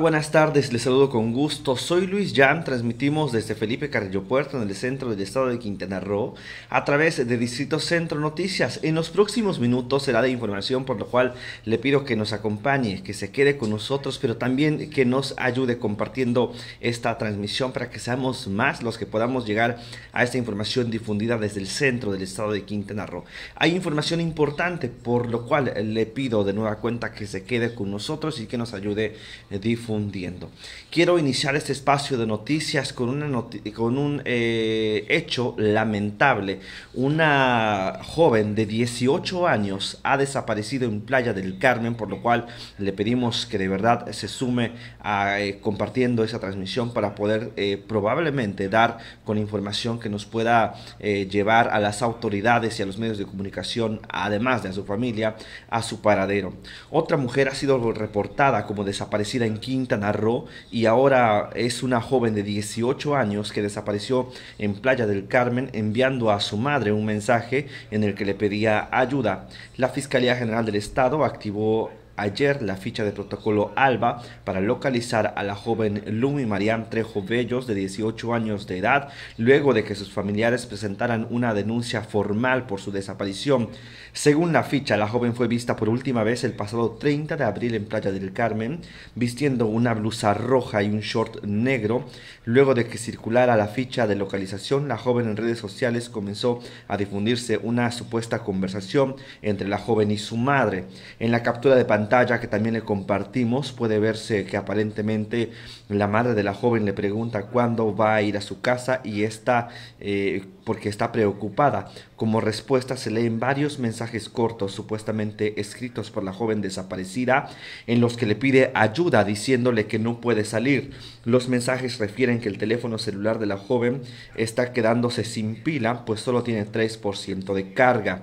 Buenas tardes, les saludo con gusto. Soy Luis Jan, transmitimos desde Felipe Carrillo Puerto en el centro del estado de Quintana Roo a través de Distrito Centro Noticias. En los próximos minutos será de información, por lo cual le pido que nos acompañe, que se quede con nosotros, pero también que nos ayude compartiendo esta transmisión para que seamos más los que podamos llegar a esta información difundida desde el centro del estado de Quintana Roo. Hay información importante, por lo cual le pido de nueva cuenta que se quede con nosotros y que nos ayude. Eh, difundiendo. Quiero iniciar este espacio de noticias con, una con un eh, hecho lamentable. Una joven de 18 años ha desaparecido en Playa del Carmen, por lo cual le pedimos que de verdad se sume a, eh, compartiendo esa transmisión para poder eh, probablemente dar con información que nos pueda llevar a las autoridades y a los medios de comunicación, además de a su familia, a su paradero. Otra mujer ha sido reportada como desaparecida en Quinta Roo y ahora es una joven de 18 años que desapareció en Playa del Carmen enviando a su madre un mensaje en el que le pedía ayuda. La Fiscalía General del Estado activó ayer la ficha de protocolo ALBA para localizar a la joven Lumi Marian Trejo Bellos de 18 años de edad, luego de que sus familiares presentaran una denuncia formal por su desaparición. Según la ficha, la joven fue vista por última vez el pasado 30 de abril en Playa del Carmen, vistiendo una blusa roja y un short negro. Luego de que circulara la ficha de localización, la joven en redes sociales comenzó a difundirse una supuesta conversación entre la joven y su madre. En la captura de pantalla que también le compartimos puede verse que aparentemente la madre de la joven le pregunta cuándo va a ir a su casa y está eh, porque está preocupada. Como respuesta se leen varios mensajes cortos supuestamente escritos por la joven desaparecida en los que le pide ayuda diciéndole que no puede salir. Los mensajes refieren que el teléfono celular de la joven está quedándose sin pila pues solo tiene 3% de carga.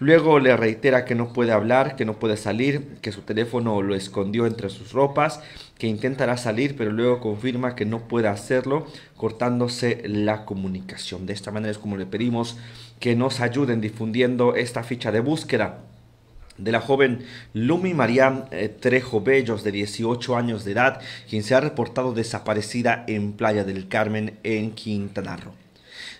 Luego le reitera que no puede hablar, que no puede salir, que su teléfono lo escondió entre sus ropas que intentará salir, pero luego confirma que no puede hacerlo, cortándose la comunicación. De esta manera es como le pedimos que nos ayuden difundiendo esta ficha de búsqueda de la joven Lumi María eh, Trejo Bellos, de 18 años de edad, quien se ha reportado desaparecida en Playa del Carmen, en Quintana Roo.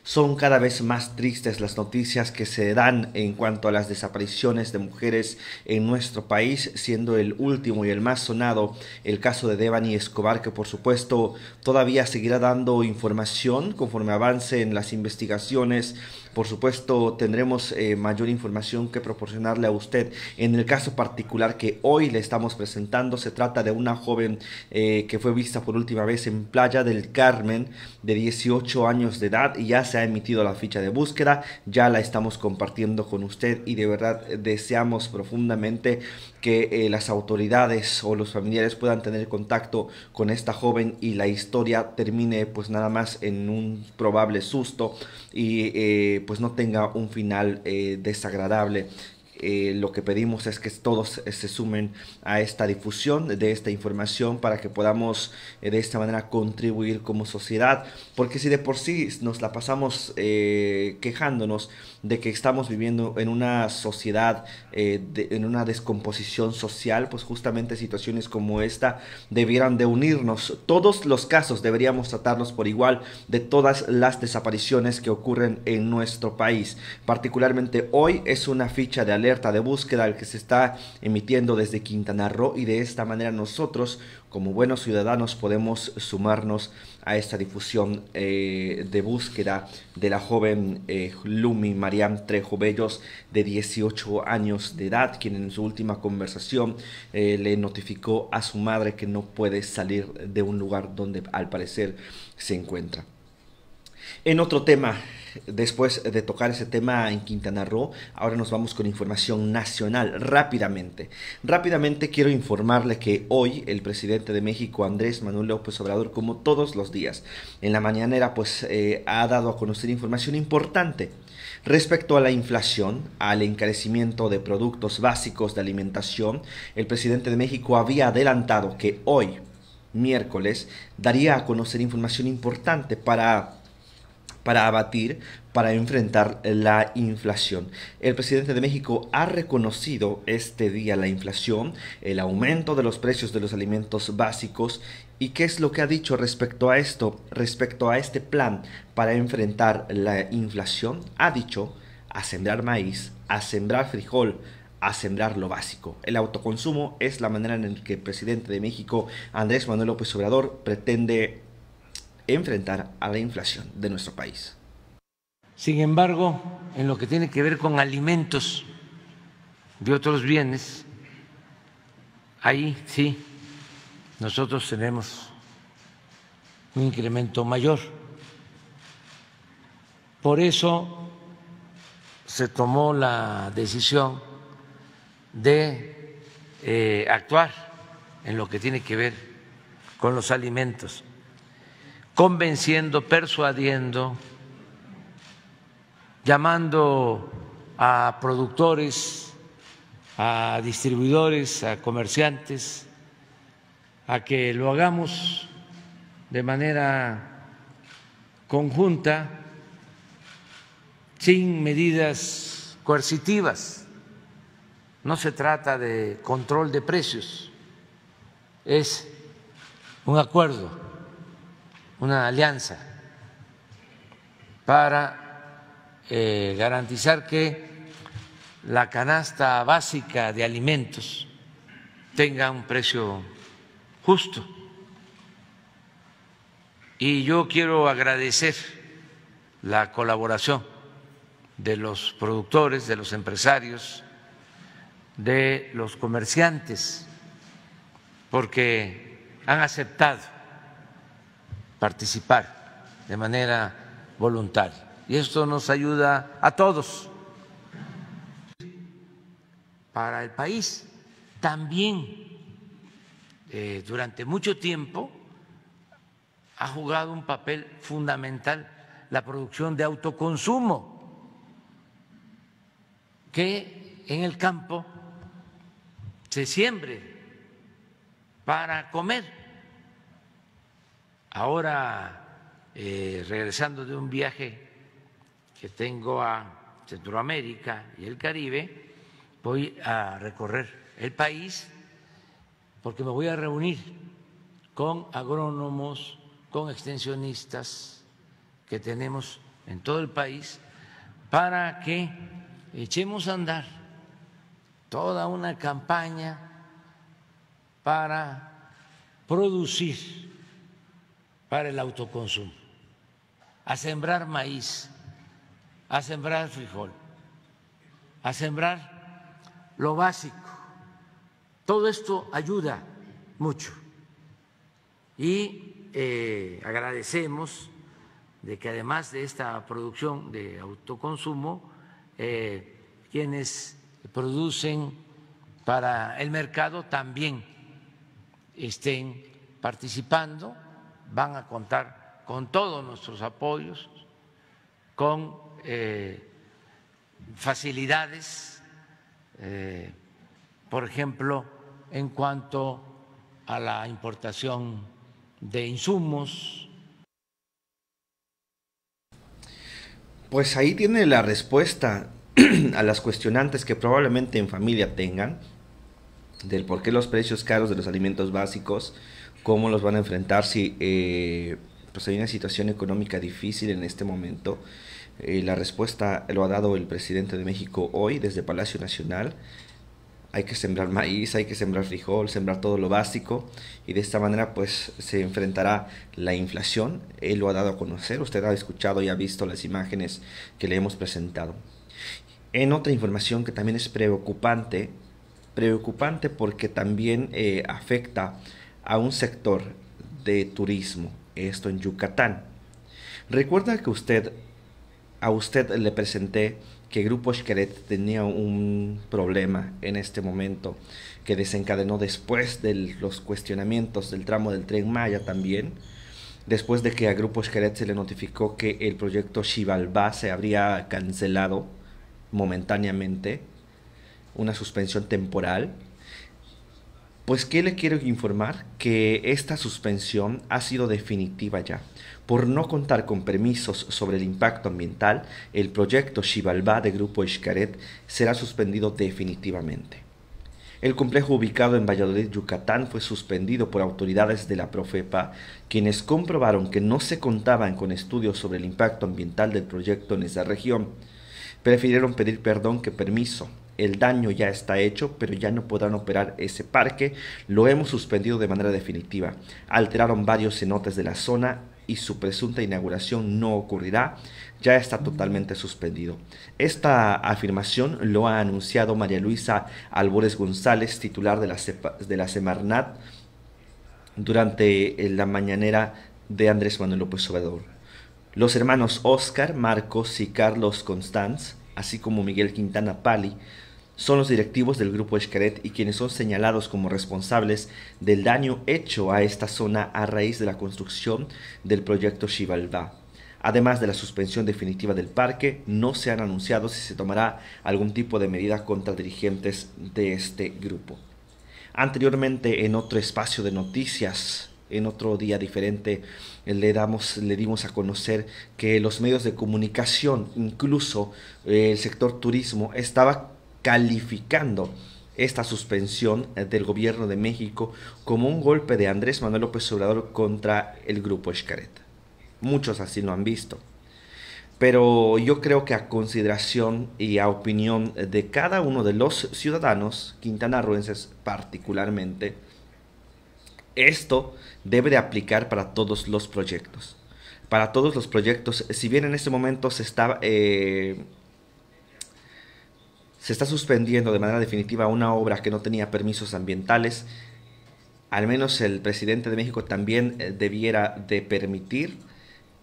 Son cada vez más tristes las noticias que se dan en cuanto a las desapariciones de mujeres en nuestro país, siendo el último y el más sonado el caso de Devani Escobar, que por supuesto todavía seguirá dando información conforme avance en las investigaciones por supuesto, tendremos eh, mayor información que proporcionarle a usted. En el caso particular que hoy le estamos presentando, se trata de una joven eh, que fue vista por última vez en Playa del Carmen, de 18 años de edad, y ya se ha emitido la ficha de búsqueda. Ya la estamos compartiendo con usted y de verdad eh, deseamos profundamente que eh, las autoridades o los familiares puedan tener contacto con esta joven y la historia termine pues nada más en un probable susto y eh, pues no tenga un final eh, desagradable. lo que pedimos es que todos se sumen a esta difusión de esta información para que podamos de esta manera contribuir como sociedad, porque si de por sí nos la pasamos quejándonos, de que estamos viviendo en una sociedad, eh, en una descomposición social, pues justamente situaciones como esta debieran de unirnos. Todos los casos deberíamos tratarlos por igual de todas las desapariciones que ocurren en nuestro país. Particularmente hoy es una ficha de alerta de búsqueda que se está emitiendo desde Quintana Roo y de esta manera nosotros como buenos ciudadanos podemos sumarnos a esta difusión eh, de búsqueda de la joven eh, Lumi Mariam Trejo Bellos de 18 años de edad, quien en su última conversación eh, le notificó a su madre que no puede salir de un lugar donde al parecer se encuentra. En otro tema, después de tocar ese tema en Quintana Roo, ahora nos vamos con información nacional rápidamente. Rápidamente quiero informarle que hoy el presidente de México, Andrés Manuel López Obrador, como todos los días, en la mañanera, pues eh, ha dado a conocer información importante respecto a la inflación, al encarecimiento de productos básicos de alimentación. El presidente de México había adelantado que hoy, miércoles, daría a conocer información importante para para abatir, para enfrentar la inflación. El presidente de México ha reconocido este día la inflación, el aumento de los precios de los alimentos básicos y qué es lo que ha dicho respecto a esto, respecto a este plan para enfrentar la inflación. Ha dicho a sembrar maíz, a sembrar frijol, a sembrar lo básico. El autoconsumo es la manera en la que el presidente de México, Andrés Manuel López Obrador, pretende enfrentar a la inflación de nuestro país. Sin embargo, en lo que tiene que ver con alimentos y otros bienes, ahí sí, nosotros tenemos un incremento mayor. Por eso se tomó la decisión de eh, actuar en lo que tiene que ver con los alimentos convenciendo, persuadiendo, llamando a productores, a distribuidores, a comerciantes, a que lo hagamos de manera conjunta, sin medidas coercitivas. No se trata de control de precios, es un acuerdo una alianza para eh, garantizar que la canasta básica de alimentos tenga un precio justo. Y yo quiero agradecer la colaboración de los productores, de los empresarios, de los comerciantes, porque han aceptado participar de manera voluntaria. Y esto nos ayuda a todos para el país. También eh, durante mucho tiempo ha jugado un papel fundamental la producción de autoconsumo, que en el campo se siembre para comer Ahora, eh, regresando de un viaje que tengo a Centroamérica y el Caribe, voy a recorrer el país porque me voy a reunir con agrónomos, con extensionistas que tenemos en todo el país para que echemos a andar toda una campaña para producir para el autoconsumo, a sembrar maíz, a sembrar frijol, a sembrar lo básico. Todo esto ayuda mucho. Y eh, agradecemos de que además de esta producción de autoconsumo, eh, quienes producen para el mercado también estén participando van a contar con todos nuestros apoyos, con eh, facilidades, eh, por ejemplo, en cuanto a la importación de insumos. Pues ahí tiene la respuesta a las cuestionantes que probablemente en familia tengan del por qué los precios caros de los alimentos básicos cómo los van a enfrentar si eh, pues hay una situación económica difícil en este momento. Eh, la respuesta lo ha dado el presidente de México hoy desde Palacio Nacional. Hay que sembrar maíz, hay que sembrar frijol, sembrar todo lo básico y de esta manera pues se enfrentará la inflación. Él lo ha dado a conocer, usted ha escuchado y ha visto las imágenes que le hemos presentado. En otra información que también es preocupante, preocupante porque también eh, afecta a un sector de turismo, esto en Yucatán. Recuerda que usted, a usted le presenté que Grupo Xcaret tenía un problema en este momento que desencadenó después de los cuestionamientos del tramo del tren Maya también, después de que a Grupo Xcaret se le notificó que el proyecto Xibalbá se habría cancelado momentáneamente, una suspensión temporal pues que le quiero informar que esta suspensión ha sido definitiva ya. Por no contar con permisos sobre el impacto ambiental, el proyecto Xibalbá de Grupo Xcaret será suspendido definitivamente. El complejo ubicado en Valladolid, Yucatán, fue suspendido por autoridades de la Profepa, quienes comprobaron que no se contaban con estudios sobre el impacto ambiental del proyecto en esa región. Prefirieron pedir perdón que permiso el daño ya está hecho, pero ya no podrán operar ese parque. Lo hemos suspendido de manera definitiva. Alteraron varios cenotes de la zona y su presunta inauguración no ocurrirá. Ya está totalmente suspendido. Esta afirmación lo ha anunciado María Luisa Álvarez González, titular de la, de la Semarnat, durante eh, la mañanera de Andrés Manuel López Obrador. Los hermanos Oscar, Marcos y Carlos Constanz, así como Miguel Quintana Pali, son los directivos del grupo Escaret y quienes son señalados como responsables del daño hecho a esta zona a raíz de la construcción del proyecto Xibalba. Además de la suspensión definitiva del parque, no se han anunciado si se tomará algún tipo de medida contra dirigentes de este grupo. Anteriormente, en otro espacio de noticias, en otro día diferente le damos le dimos a conocer que los medios de comunicación incluso eh, el sector turismo estaba calificando esta suspensión eh, del gobierno de México como un golpe de Andrés Manuel López Obrador contra el grupo Escareta. Muchos así lo han visto. Pero yo creo que a consideración y a opinión de cada uno de los ciudadanos quintanarruenses particularmente, esto debe de aplicar para todos los proyectos. Para todos los proyectos, si bien en este momento se está eh, se está suspendiendo de manera definitiva una obra que no tenía permisos ambientales. Al menos el presidente de México también eh, debiera de permitir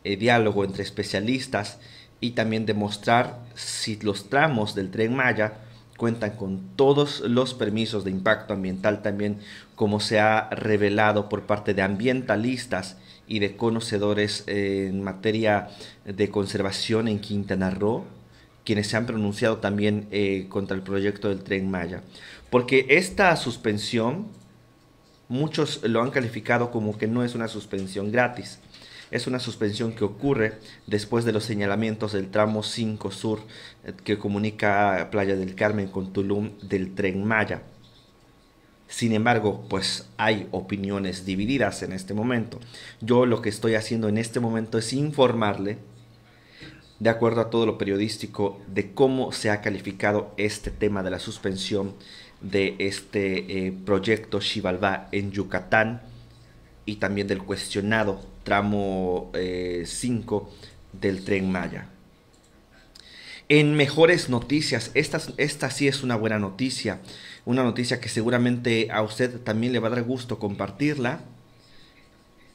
el eh, diálogo entre especialistas y también demostrar si los tramos del tren Maya cuentan con todos los permisos de impacto ambiental también, como se ha revelado por parte de ambientalistas y de conocedores eh, en materia de conservación en Quintana Roo quienes se han pronunciado también eh, contra el proyecto del tren Maya. Porque esta suspensión, muchos lo han calificado como que no es una suspensión gratis. Es una suspensión que ocurre después de los señalamientos del tramo 5 Sur eh, que comunica Playa del Carmen con Tulum del tren Maya. Sin embargo, pues hay opiniones divididas en este momento. Yo lo que estoy haciendo en este momento es informarle de acuerdo a todo lo periodístico, de cómo se ha calificado este tema de la suspensión de este eh, proyecto Xibalbá en Yucatán y también del cuestionado tramo 5 eh, del tren Maya. En mejores noticias, esta, esta sí es una buena noticia, una noticia que seguramente a usted también le va a dar gusto compartirla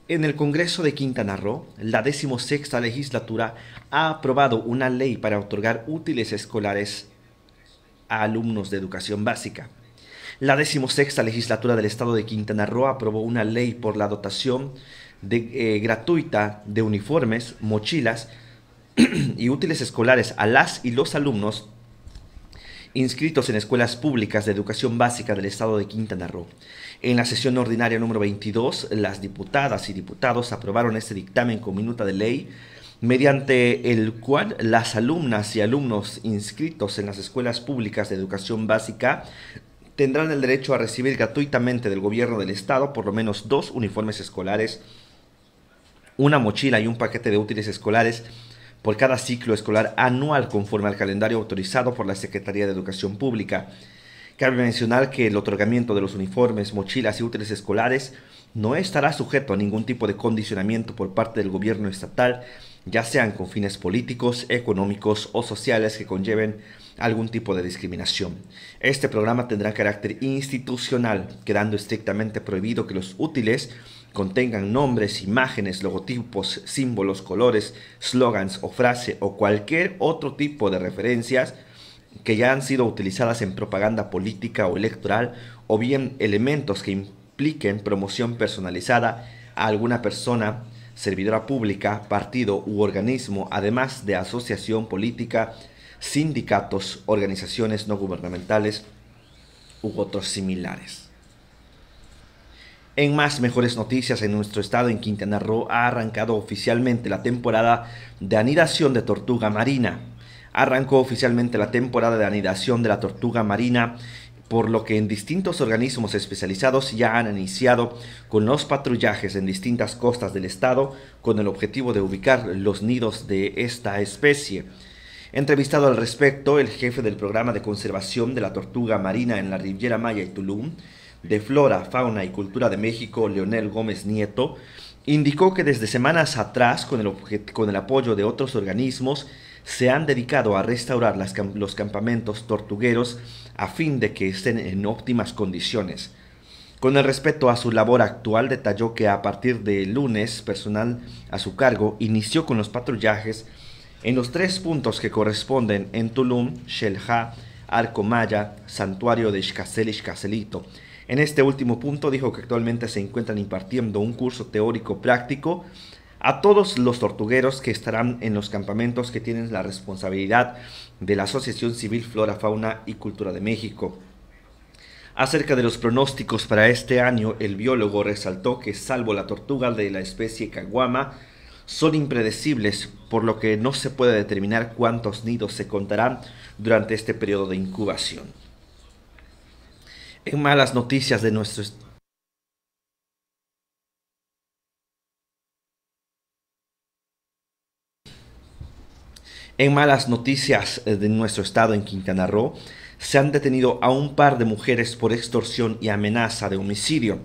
en el Congreso de Quintana Roo, la decimosexta legislatura ha aprobado una ley para otorgar útiles escolares a alumnos de educación básica. La decimosexta legislatura del Estado de Quintana Roo aprobó una ley por la dotación eh, gratuita de uniformes, mochilas y útiles escolares a las y los alumnos inscritos en escuelas públicas de educación básica del Estado de Quintana Roo. En la sesión ordinaria número 22, las diputadas y diputados aprobaron este dictamen con minuta de ley mediante el cual las alumnas y alumnos inscritos en las escuelas públicas de educación básica tendrán el derecho a recibir gratuitamente del gobierno del estado por lo menos dos uniformes escolares, una mochila y un paquete de útiles escolares por cada ciclo escolar anual conforme al calendario autorizado por la Secretaría de Educación Pública. Cabe mencionar que el otorgamiento de los uniformes, mochilas y útiles escolares no estará sujeto a ningún tipo de condicionamiento por parte del gobierno estatal, ya sean con fines políticos, económicos o sociales que conlleven algún tipo de discriminación. Este programa tendrá carácter institucional, quedando estrictamente prohibido que los útiles contengan nombres, imágenes, logotipos, símbolos, colores, slogans o frase o cualquier otro tipo de referencias que ya han sido utilizadas en propaganda política o electoral, o bien elementos que impliquen promoción personalizada a alguna persona, servidora pública, partido u organismo, además de asociación política, sindicatos, organizaciones no gubernamentales u otros similares. En más mejores noticias, en nuestro estado, en Quintana Roo, ha arrancado oficialmente la temporada de anidación de tortuga marina arrancó oficialmente la temporada de anidación de la tortuga marina por lo que en distintos organismos especializados ya han iniciado con los patrullajes en distintas costas del estado con el objetivo de ubicar los nidos de esta especie. Entrevistado al respecto, el jefe del programa de conservación de la tortuga marina en la Riviera Maya y Tulum, de Flora, Fauna y Cultura de México, Leonel Gómez Nieto, indicó que desde semanas atrás, con el, apoyo de otros organismos, se han dedicado a restaurar los campamentos tortugueros a fin de que estén en óptimas condiciones. Con el respeto a su labor actual, detalló que a partir de lunes, personal a su cargo inició con los patrullajes en los tres puntos que corresponden en Tulum, Arco Arcomaya, Santuario de Xcacel y Xcacelito. En este último punto dijo que actualmente se encuentran impartiendo un curso teórico práctico a todos los tortugueros que estarán en los campamentos que tienen la responsabilidad de la Asociación Civil Flora, Fauna y Cultura de México. Acerca de los pronósticos para este año, el biólogo resaltó que salvo la tortuga de la especie caguama, son impredecibles, por lo que no se puede determinar cuántos nidos se contarán durante este periodo de incubación. En malas noticias de nuestro En malas noticias eh, de nuestro estado en Quintana Roo, se han detenido a un par de mujeres por extorsión y amenaza de homicidio.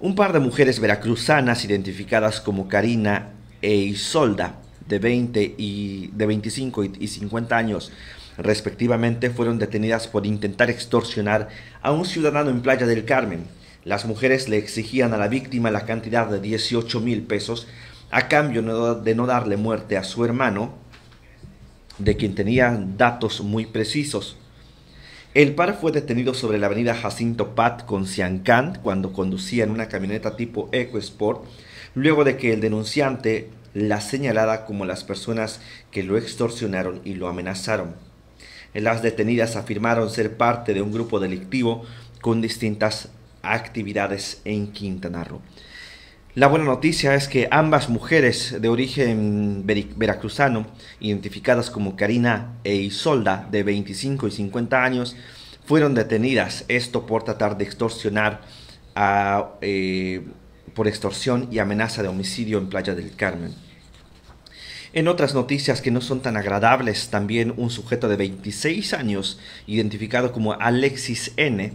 Un par de mujeres veracruzanas identificadas como Karina e Isolda, de, 20 y, de 25 y 50 años, respectivamente, fueron detenidas por intentar extorsionar a un ciudadano en Playa del Carmen. Las mujeres le exigían a la víctima la cantidad de 18 mil pesos a cambio de no darle muerte a su hermano de quien tenía datos muy precisos. El par fue detenido sobre la avenida Jacinto Pat con Ciancant cuando conducía en una camioneta tipo EcoSport, luego de que el denunciante la señalara como las personas que lo extorsionaron y lo amenazaron. Las detenidas afirmaron ser parte de un grupo delictivo con distintas actividades en Quintana Roo. La buena noticia es que ambas mujeres de origen veracruzano, identificadas como Karina e Isolda, de 25 y 50 años, fueron detenidas. Esto por tratar de extorsionar eh, por extorsión y amenaza de homicidio en Playa del Carmen. En otras noticias que no son tan agradables, también un sujeto de 26 años, identificado como Alexis N.,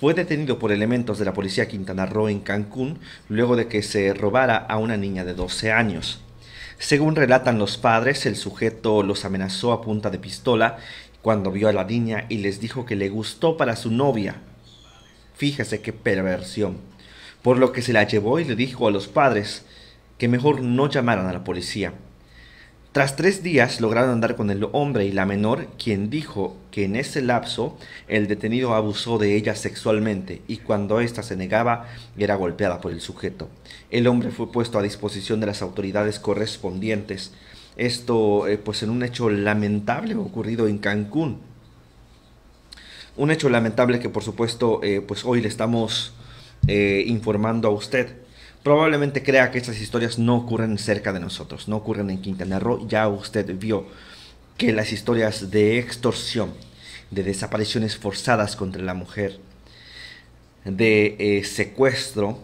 fue detenido por elementos de la policía Quintana Roo en Cancún luego de que se robara a una niña de 12 años. Según relatan los padres, el sujeto los amenazó a punta de pistola cuando vio a la niña y les dijo que le gustó para su novia. Fíjese qué perversión. Por lo que se la llevó y le dijo a los padres que mejor no llamaran a la policía. Tras tres días lograron andar con el hombre y la menor, quien dijo que en ese lapso el detenido abusó de ella sexualmente y cuando ésta se negaba era golpeada por el sujeto. El hombre fue puesto a disposición de las autoridades correspondientes. Esto eh, pues en un hecho lamentable ocurrido en Cancún. Un hecho lamentable que por supuesto eh, pues hoy le estamos eh, informando a usted probablemente crea que estas historias no ocurren cerca de nosotros, no ocurren en Quintana Roo. Ya usted vio que las historias de extorsión, de desapariciones forzadas contra la mujer, de eh, secuestro,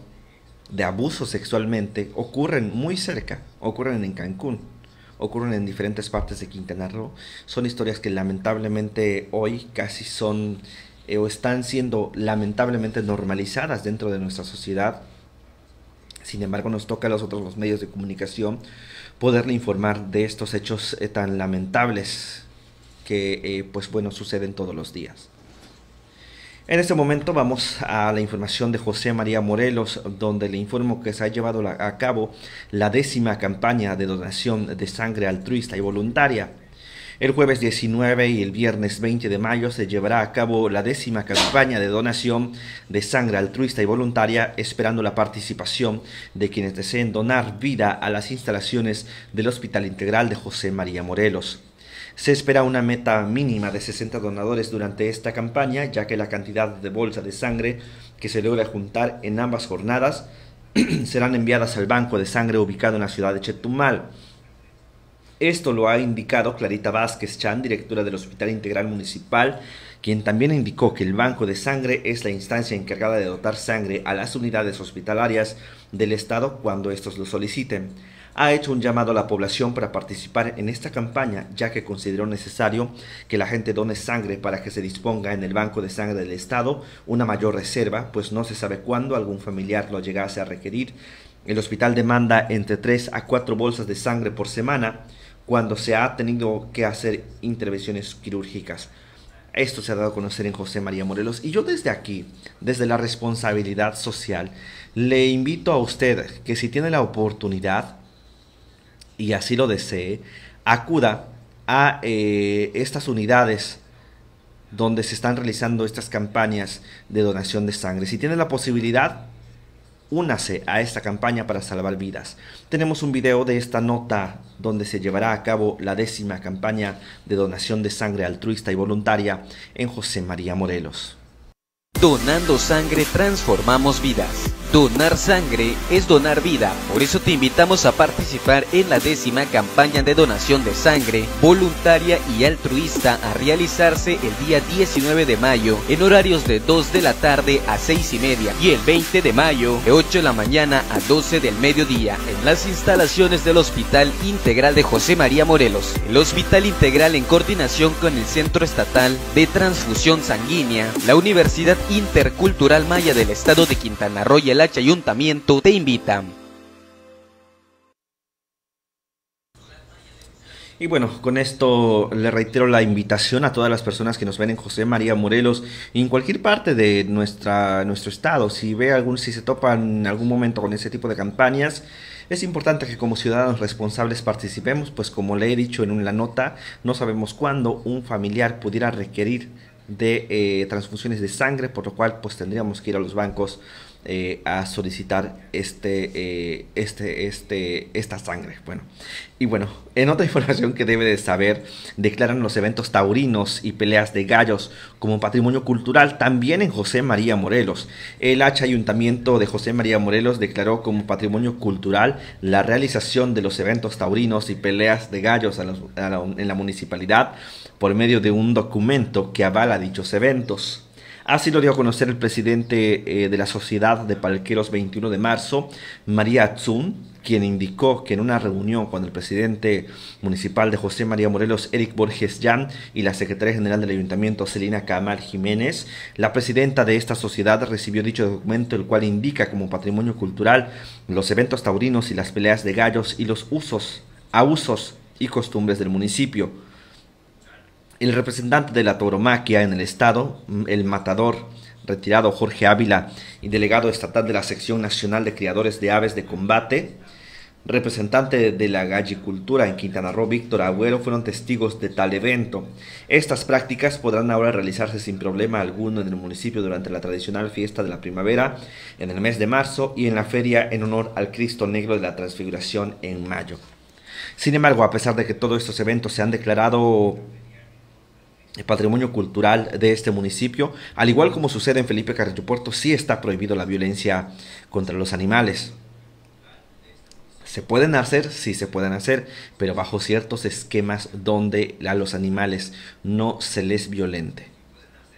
de abuso sexualmente, ocurren muy cerca, ocurren en Cancún, ocurren en diferentes partes de Quintana Roo. Son historias que lamentablemente hoy casi son eh, o están siendo lamentablemente normalizadas dentro de nuestra sociedad sin embargo, nos toca a otros los medios de comunicación poderle informar de estos hechos eh, tan lamentables que, eh, pues bueno, suceden todos los días. En este momento vamos a la información de José María Morelos, donde le informo que se ha llevado a cabo la décima campaña de donación de sangre altruista y voluntaria el jueves 19 y el viernes 20 de mayo se llevará a cabo la décima campaña de donación de sangre altruista y voluntaria, esperando la participación de quienes deseen donar vida a las instalaciones del Hospital Integral de José María Morelos. Se espera una meta mínima de 60 donadores durante esta campaña, ya que la cantidad de bolsas de sangre que se logra juntar en ambas jornadas serán enviadas al banco de sangre ubicado en la ciudad de Chetumal. Esto lo ha indicado Clarita Vázquez Chan, directora del Hospital Integral Municipal, quien también indicó que el Banco de Sangre es la instancia encargada de dotar sangre a las unidades hospitalarias del Estado cuando estos lo soliciten. Ha hecho un llamado a la población para participar en esta campaña, ya que consideró necesario que la gente done sangre para que se disponga en el Banco de Sangre del Estado una mayor reserva, pues no se sabe cuándo algún familiar lo llegase a requerir. El hospital demanda entre 3 a 4 bolsas de sangre por semana cuando se ha tenido que hacer intervenciones quirúrgicas. Esto se ha dado a conocer en José María Morelos y yo desde aquí, desde la responsabilidad social, le invito a usted que si tiene la oportunidad y así lo desee, acuda a eh, estas unidades donde se están realizando estas campañas de donación de sangre. Si tiene la posibilidad, Únase a esta campaña para salvar vidas. Tenemos un video de esta nota donde se llevará a cabo la décima campaña de donación de sangre altruista y voluntaria en José María Morelos. Donando sangre transformamos vidas. Donar sangre es donar vida, por eso te invitamos a participar en la décima campaña de donación de sangre voluntaria y altruista a realizarse el día 19 de mayo en horarios de 2 de la tarde a 6 y media y el 20 de mayo de 8 de la mañana a 12 del mediodía en las instalaciones del Hospital Integral de José María Morelos. El Hospital Integral en coordinación con el Centro Estatal de Transfusión Sanguínea, la Universidad Intercultural Maya del Estado de Quintana Roo el H Ayuntamiento te invita. Y bueno, con esto le reitero la invitación a todas las personas que nos ven en José María Morelos y en cualquier parte de nuestra, nuestro estado. Si ve algún, si se topan en algún momento con ese tipo de campañas, es importante que como ciudadanos responsables participemos, pues como le he dicho en una nota, no sabemos cuándo un familiar pudiera requerir de eh, transfusiones de sangre, por lo cual pues tendríamos que ir a los bancos eh, a solicitar este, eh, este, este, esta sangre. Bueno, y bueno, en otra información que debe de saber, declaran los eventos taurinos y peleas de gallos como patrimonio cultural también en José María Morelos. El H Ayuntamiento de José María Morelos declaró como patrimonio cultural la realización de los eventos taurinos y peleas de gallos en la municipalidad por medio de un documento que avala dichos eventos. Así lo dio a conocer el presidente eh, de la Sociedad de Palqueros 21 de marzo, María Atsun, quien indicó que en una reunión con el presidente municipal de José María Morelos, Eric Borges Jan, y la secretaria general del ayuntamiento, Celina Camal Jiménez, la presidenta de esta sociedad recibió dicho documento, el cual indica como patrimonio cultural los eventos taurinos y las peleas de gallos y los usos, usos y costumbres del municipio. El representante de la tauromaquia en el Estado, mm, el matador retirado Jorge Ávila y delegado estatal de la Sección Nacional de Criadores de Aves de Combate, representante de la gallicultura en Quintana Roo, Víctor Agüero, fueron testigos de tal evento. Estas prácticas podrán ahora realizarse sin problema alguno en el municipio durante la tradicional fiesta de la primavera, en el mes de marzo y en la feria en honor al Cristo Negro de la Transfiguración en mayo. Sin embargo, a pesar de que todos estos eventos se han declarado el patrimonio cultural de este municipio, al igual como sucede en Felipe Carrillo Puerto, sí está prohibido la violencia contra los animales. Se pueden hacer, sí se pueden hacer, pero bajo ciertos esquemas donde a los animales no se les violente.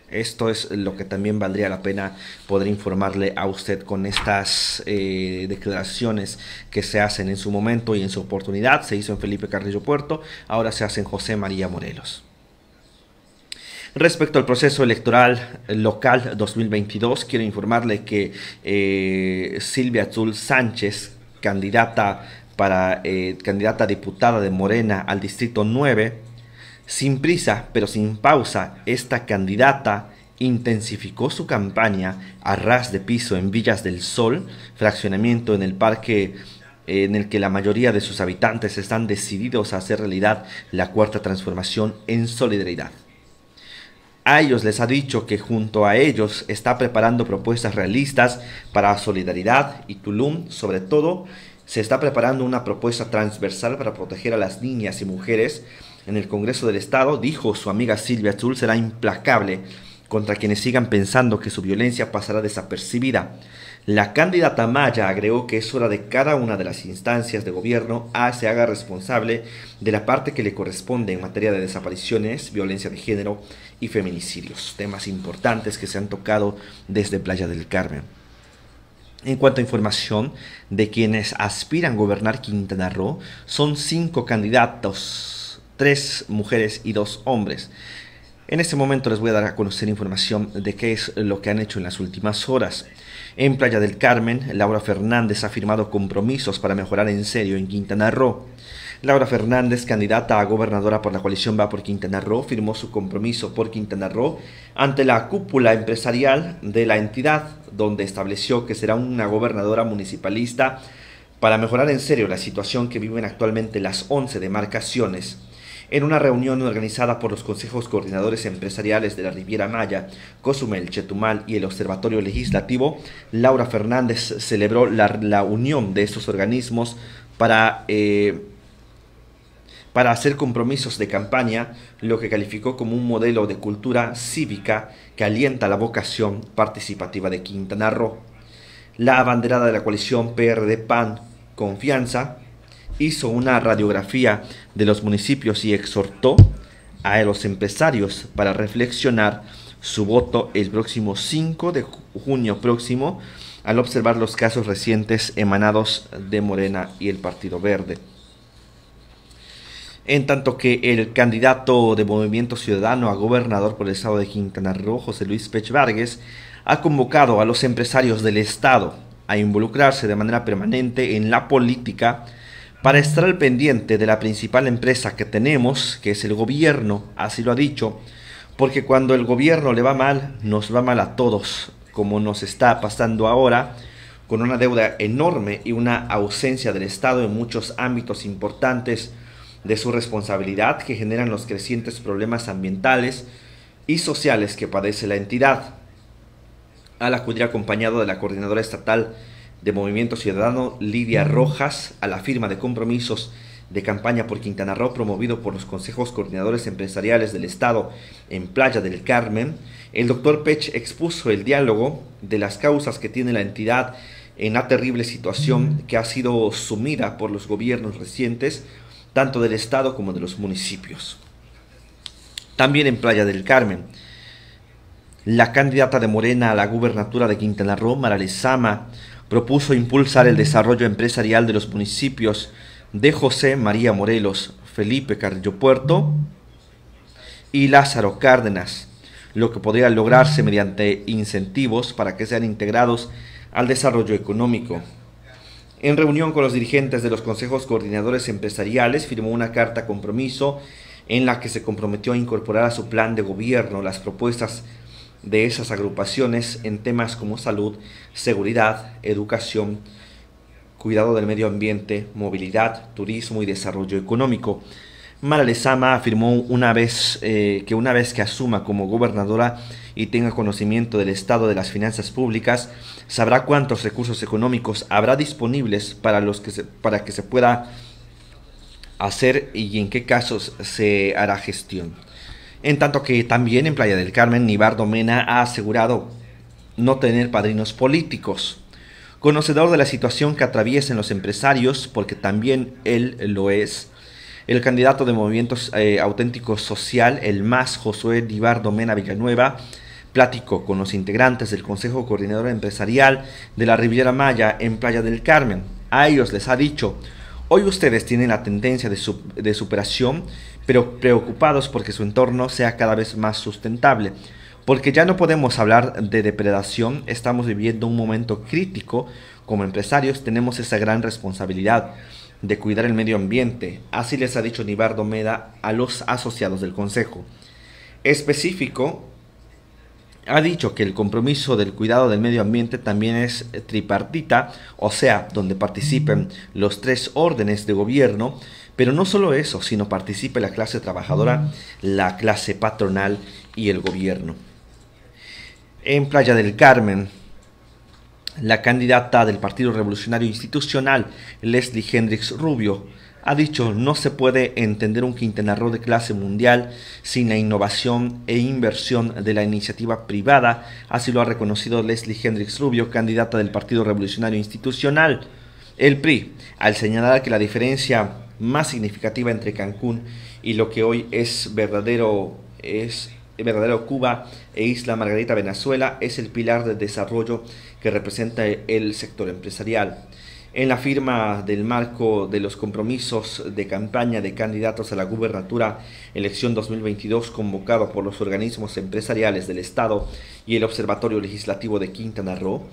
Esto es lo que también valdría la pena poder informarle a usted con estas eh, declaraciones que se hacen en su momento y en su oportunidad. Se hizo en Felipe Carrillo Puerto, ahora se hace en José María Morelos. Respecto al proceso electoral eh, local 2022, quiero informarle que eh, Silvia Azul Sánchez, candidata para eh, candidata diputada de Morena al distrito 9, sin prisa pero sin pausa, esta candidata intensificó su campaña a ras de piso en Villas del Sol, fraccionamiento en el parque en el que la mayoría de sus habitantes están decididos a hacer realidad la cuarta transformación en solidaridad a ellos les ha dicho que junto a ellos está preparando propuestas realistas para Solidaridad y Tulum, sobre todo se está preparando una propuesta transversal para proteger a las niñas y mujeres. En el Congreso del Estado, dijo su amiga Silvia Azul, será implacable contra quienes sigan pensando que su violencia pasará desapercibida. La candidata Maya agregó que es hora de cada una de las instancias de gobierno a se haga responsable de la parte que le corresponde en materia de desapariciones, violencia de género y feminicidios, temas importantes que se han tocado desde Playa del Carmen. En cuanto a información de quienes aspiran a gobernar Quintana Roo, son cinco candidatos, tres mujeres y dos hombres. En este momento les voy a dar a conocer información de qué es lo que han hecho en las últimas horas. En Playa del Carmen, Laura Fernández ha firmado compromisos para mejorar en serio en Quintana Roo. Laura Fernández, candidata a gobernadora por la coalición Va por Quintana Roo, firmó su compromiso por Quintana Roo ante la cúpula empresarial de la entidad, donde estableció que será una gobernadora municipalista para mejorar en serio la situación que viven actualmente las 11 demarcaciones. En una reunión organizada por los consejos coordinadores empresariales de la Riviera Maya, Cozumel, Chetumal y el Observatorio Legislativo, Laura Fernández celebró la, unión de estos organismos para, eh, para hacer compromisos de campaña, lo que calificó como un modelo de cultura cívica que alienta la vocación participativa de Quintana Roo. La abanderada de la coalición PRD-PAN, Confianza, hizo una radiografía de los municipios y exhortó a los empresarios para reflexionar su voto el próximo 5 de junio próximo al observar los casos recientes emanados de Morena y el Partido Verde. En tanto que el candidato de Movimiento Ciudadano a gobernador por el estado de Quintana Roo, José Luis Pech Vargas, ha convocado a los empresarios del estado a involucrarse de manera permanente en la política para estar al pendiente de la principal empresa que tenemos, que es el gobierno, así lo ha dicho, porque cuando el gobierno le va mal, nos va mal a todos, como nos está pasando ahora, con una deuda enorme y una ausencia del Estado en muchos ámbitos importantes de su responsabilidad que generan los crecientes problemas ambientales y sociales que padece la entidad. Al acudir acompañado de la Coordinadora Estatal de Movimiento Ciudadano, Lidia Rojas, a la firma de compromisos de campaña por Quintana Roo promovido por los consejos coordinadores empresariales del Estado en Playa del Carmen, el doctor Pech expuso el diálogo de las causas que tiene la entidad en la terrible situación que ha sido sumida por los gobiernos recientes, tanto del Estado como de los municipios. También en Playa del Carmen, la candidata de Morena a la gubernatura de Quintana Roo, Maralesama, propuso impulsar el mm. desarrollo empresarial de los municipios de José María Morelos, Felipe Carrillo Puerto y Lázaro Cárdenas, lo que podría lograrse mediante incentivos para que sean integrados al desarrollo económico. En reunión con los dirigentes de los consejos coordinadores empresariales, firmó una carta compromiso en la que se comprometió a incorporar a su plan de gobierno las propuestas de esas agrupaciones en temas como salud, seguridad, educación, cuidado del medio ambiente, movilidad, turismo y desarrollo económico. Mara Lezama afirmó una vez, eh, que una vez que asuma como gobernadora y tenga conocimiento del estado de las finanzas públicas, sabrá cuántos recursos económicos habrá disponibles para, los que, para que se pueda hacer y en qué casos se hará gestión. En tanto que también en Playa del Carmen, Nibardo Mena ha asegurado no tener padrinos políticos. Conocedor de la situación que atraviesan los empresarios, porque también él lo es, el candidato de Movimientos eh, Auténtico Social, el más Josué Nibardo Mena Villanueva, platicó con los integrantes del Consejo Coordinador Empresarial de la Riviera Maya en Playa del Carmen. A ellos les ha dicho, Hoy ustedes tienen la tendencia de, superación, pero preocupados porque su entorno sea cada vez más sustentable. Porque ya no podemos hablar de depredación, estamos viviendo un momento crítico. Como empresarios tenemos esa gran responsabilidad de cuidar el medio ambiente. Así les ha dicho Nibardo Meda a los asociados del Consejo. Específico, ha dicho que el compromiso del cuidado del medio ambiente también es tripartita, o sea, donde participen los tres órdenes de gobierno, pero no solo eso, sino participe la clase trabajadora, la clase patronal y el gobierno. En Playa del Carmen, la candidata del Partido Revolucionario Institucional, Leslie Hendrix Rubio, ha dicho, no se puede entender un Quintana de clase mundial sin la innovación e inversión de la iniciativa privada, así lo ha reconocido Leslie Hendrix Rubio, candidata del Partido Revolucionario Institucional, el PRI, al señalar que la diferencia más significativa entre Cancún y lo que hoy es verdadero es verdadero Cuba e Isla Margarita Venezuela es el pilar de desarrollo que representa el sector empresarial en la firma del marco de los compromisos de campaña de candidatos a la gubernatura elección 2022 convocado por los organismos empresariales del Estado y el Observatorio Legislativo de Quintana Roo,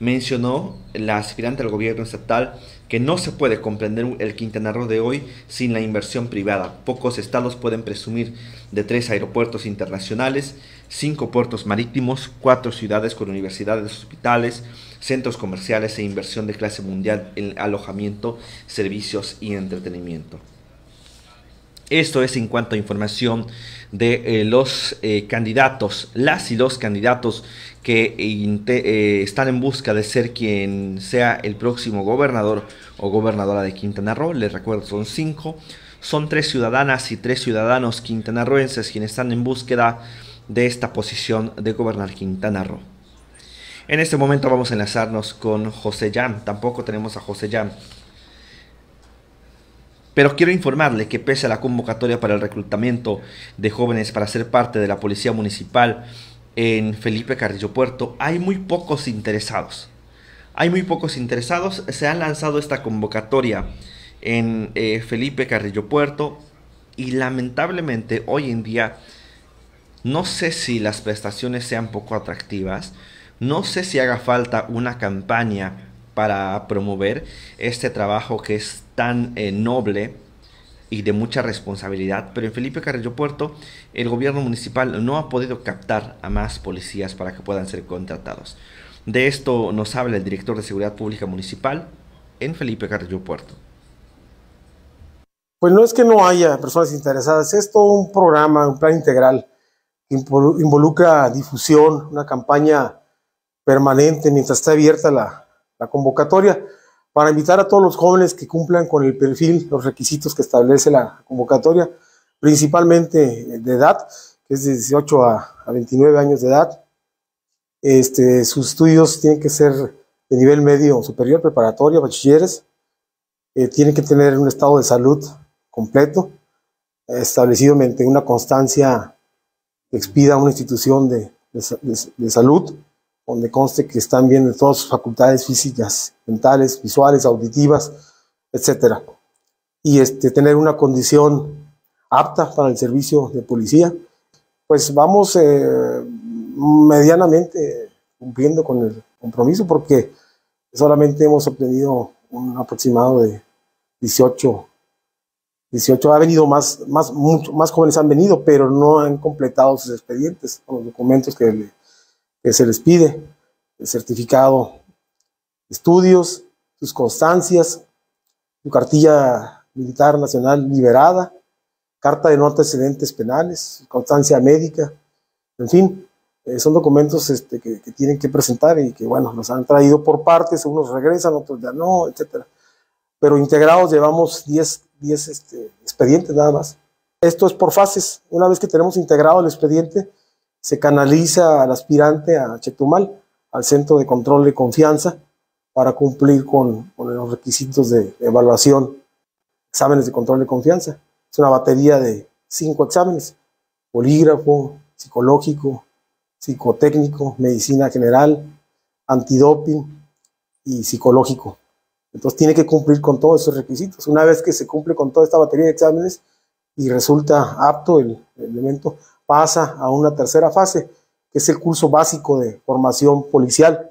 mencionó la aspirante al gobierno estatal que no se puede comprender el Quintana Roo de hoy sin la inversión privada. Pocos estados pueden presumir de tres aeropuertos internacionales, cinco puertos marítimos, cuatro ciudades con universidades, hospitales, centros comerciales e inversión de clase mundial en alojamiento, servicios y entretenimiento. Esto es en cuanto a información de eh, los eh, candidatos, las y los candidatos que eh, están en busca de ser quien sea el próximo gobernador o gobernadora de Quintana Roo. Les recuerdo, son cinco. Son tres ciudadanas y tres ciudadanos quintanarroenses quienes están en búsqueda de esta posición de gobernar Quintana Roo. En este momento vamos a enlazarnos con José Yam. Tampoco tenemos a José Yam. Pero quiero informarle que pese a la convocatoria para el reclutamiento de jóvenes para ser parte de la Policía Municipal en Felipe Carrillo Puerto, hay muy pocos interesados. Hay muy pocos interesados. Se ha lanzado esta convocatoria en eh, Felipe Carrillo Puerto y lamentablemente hoy en día no sé si las prestaciones sean poco atractivas. No sé si haga falta una campaña para promover este trabajo que es tan eh, noble y de mucha responsabilidad, pero en Felipe Carrillo Puerto el gobierno municipal no ha podido captar a más policías para que puedan ser contratados. De esto nos habla el director de Seguridad Pública Municipal en Felipe Carrillo Puerto. Pues no es que no haya personas interesadas, es todo un programa, un plan integral involucra difusión, una campaña permanente mientras está abierta la, convocatoria para invitar a todos los jóvenes que cumplan con el perfil, los requisitos que establece la convocatoria, principalmente de edad, que es de 18 a, 29 años de edad. Este, sus estudios tienen que ser de nivel medio superior, preparatoria, bachilleres. Eh, tienen que tener un estado de salud completo, establecido mediante una constancia expida una institución de, salud donde conste que están bien todas sus facultades físicas, mentales, visuales, auditivas, etcétera. Y este, tener una condición apta para el servicio de policía, pues vamos eh, medianamente cumpliendo con el compromiso porque solamente hemos obtenido un aproximado de 18 18 ha venido más, más, mucho, más jóvenes han venido, pero no han completado sus expedientes los documentos que, se les pide, el certificado estudios, sus constancias, su cartilla militar nacional liberada, carta de no antecedentes penales, constancia médica, en fin, eh, son documentos este, que, tienen que presentar y que, bueno, nos han traído por partes, unos regresan, otros ya no, etcétera, Pero integrados llevamos 10 10 este, expedientes nada más. Esto es por fases. Una vez que tenemos integrado el expediente, se canaliza al aspirante a Chetumal, al Centro de Control de Confianza, para cumplir con, los requisitos de evaluación, exámenes de control de confianza. Es una batería de cinco exámenes, polígrafo, psicológico, psicotécnico, medicina general, antidoping y psicológico. Entonces tiene que cumplir con todos esos requisitos. Una vez que se cumple con toda esta batería de exámenes y resulta apto el, elemento, pasa a una tercera fase, que es el curso básico de formación policial.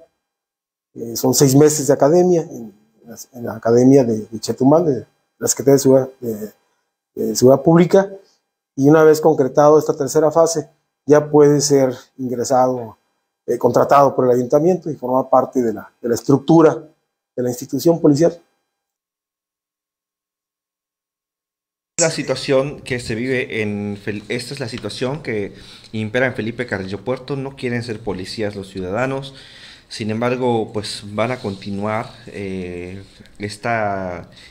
Eh, son seis meses de academia en, la Academia de, de, Chetumal, de la Secretaría de Seguridad, Pública. Y una vez concretado esta tercera fase, ya puede ser ingresado, eh, contratado por el ayuntamiento y formar parte de la estructura de la institución policial. La situación que se vive en esta es la situación que impera en Felipe Carrillo Puerto. No quieren ser policías los ciudadanos. Sin embargo, pues van a continuar eh,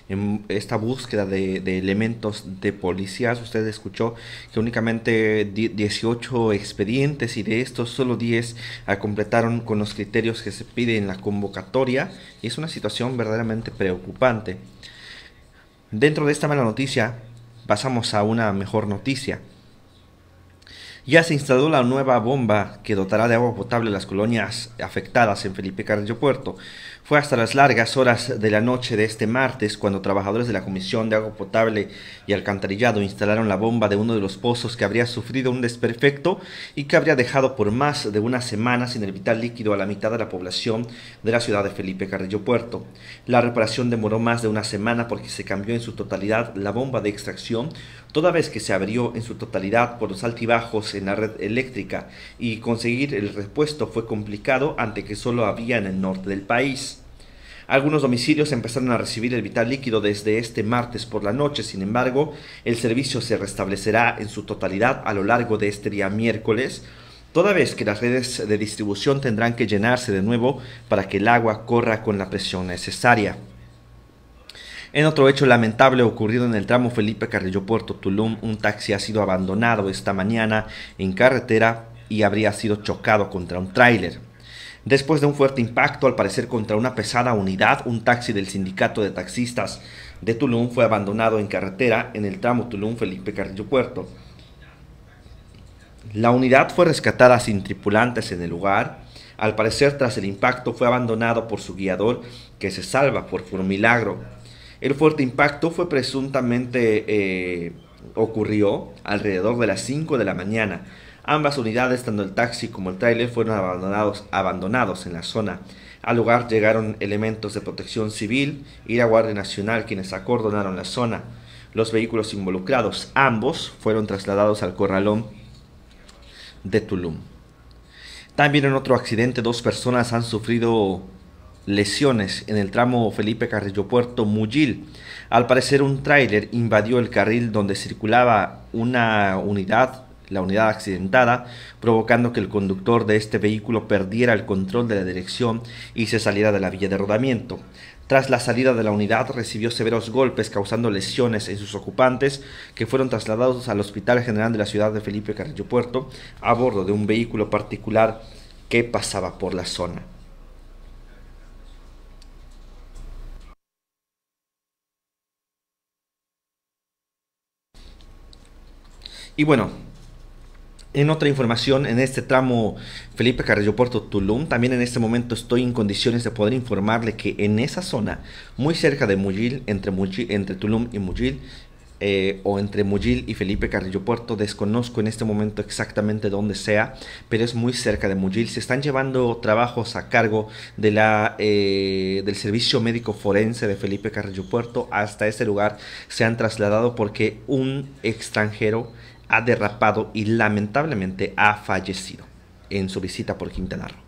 em, esta, búsqueda de, elementos de policías. Usted escuchó que únicamente 18 expedientes y de estos solo 10 completaron con los criterios que se piden en la convocatoria y es una situación verdaderamente preocupante. Dentro de esta mala noticia, pasamos a una mejor noticia. Ya se instaló la nueva bomba que dotará de agua potable a las colonias afectadas en Felipe Carrillo Puerto. Fue hasta las largas horas de la noche de este martes cuando trabajadores de la Comisión de Agua Potable y Alcantarillado instalaron la bomba de uno de los pozos que habría sufrido un desperfecto y que habría dejado por más de una semana sin el vital líquido a la mitad de la población de la ciudad de Felipe Carrillo Puerto. La reparación demoró más de una semana porque se cambió en su totalidad la bomba de extracción, toda vez que se abrió en su totalidad por los altibajos en la red eléctrica y conseguir el repuesto fue complicado ante que solo había en el norte del país. Algunos domicilios empezaron a recibir el vital líquido desde este martes por la noche, sin embargo, el servicio se restablecerá en su totalidad a lo largo de este día miércoles, toda vez que las redes de distribución tendrán que llenarse de nuevo para que el agua corra con la presión necesaria. En otro hecho lamentable ocurrido en el tramo Felipe Carrillo Puerto Tulum, un taxi ha sido abandonado esta mañana en carretera y habría sido chocado contra un tráiler. Después de un fuerte impacto, al parecer contra una pesada unidad, un taxi del sindicato de taxistas de Tulum fue abandonado en carretera en el tramo Tulum-Felipe Carrillo Puerto. La unidad fue rescatada sin tripulantes en el lugar. Al parecer, tras el impacto, fue abandonado por su guiador, que se salva por un milagro. El fuerte impacto fue presuntamente eh, ocurrió alrededor de las 5 de la mañana, Ambas unidades, tanto el taxi como el tráiler, fueron abandonados, abandonados en la zona. Al lugar llegaron elementos de protección civil y la Guardia Nacional quienes acordonaron la zona. Los vehículos involucrados, ambos, fueron trasladados al corralón de Tulum. También en otro accidente dos personas han sufrido lesiones en el tramo Felipe Carrillo Puerto Mullil. Al parecer un tráiler invadió el carril donde circulaba una unidad la unidad accidentada, provocando que el conductor de este vehículo perdiera el control de la dirección y se saliera de la vía de rodamiento. Tras la salida de la unidad recibió severos golpes causando lesiones en sus ocupantes que fueron trasladados al Hospital General de la ciudad de Felipe Carrillo Puerto a bordo de un vehículo particular que pasaba por la zona. Y bueno, en otra información, en este tramo Felipe Carrillo Puerto Tulum, también en este momento estoy en condiciones de poder informarle que en esa zona, muy cerca de Mujil, entre, Mujil, entre Tulum y Mujil, eh, o entre Mujil y Felipe Carrillo Puerto, desconozco en este momento exactamente dónde sea, pero es muy cerca de Mujil, Se están llevando trabajos a cargo de la, eh, del servicio médico forense de Felipe Carrillo Puerto. Hasta ese lugar se han trasladado porque un extranjero ha derrapado y lamentablemente ha fallecido en su visita por Quintana Roo.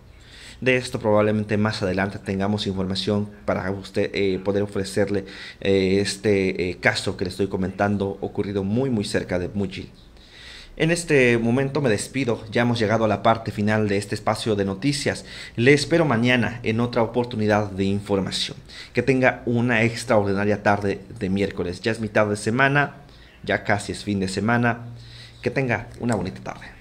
De esto probablemente más adelante tengamos información para usted eh, poder ofrecerle eh, este eh, caso que le estoy comentando ocurrido muy muy cerca de Mujil... En este momento me despido, ya hemos llegado a la parte final de este espacio de noticias. Le espero mañana en otra oportunidad de información. Que tenga una extraordinaria tarde de miércoles. Ya es mitad de semana, ya casi es fin de semana. Que tenga una bonita tarde.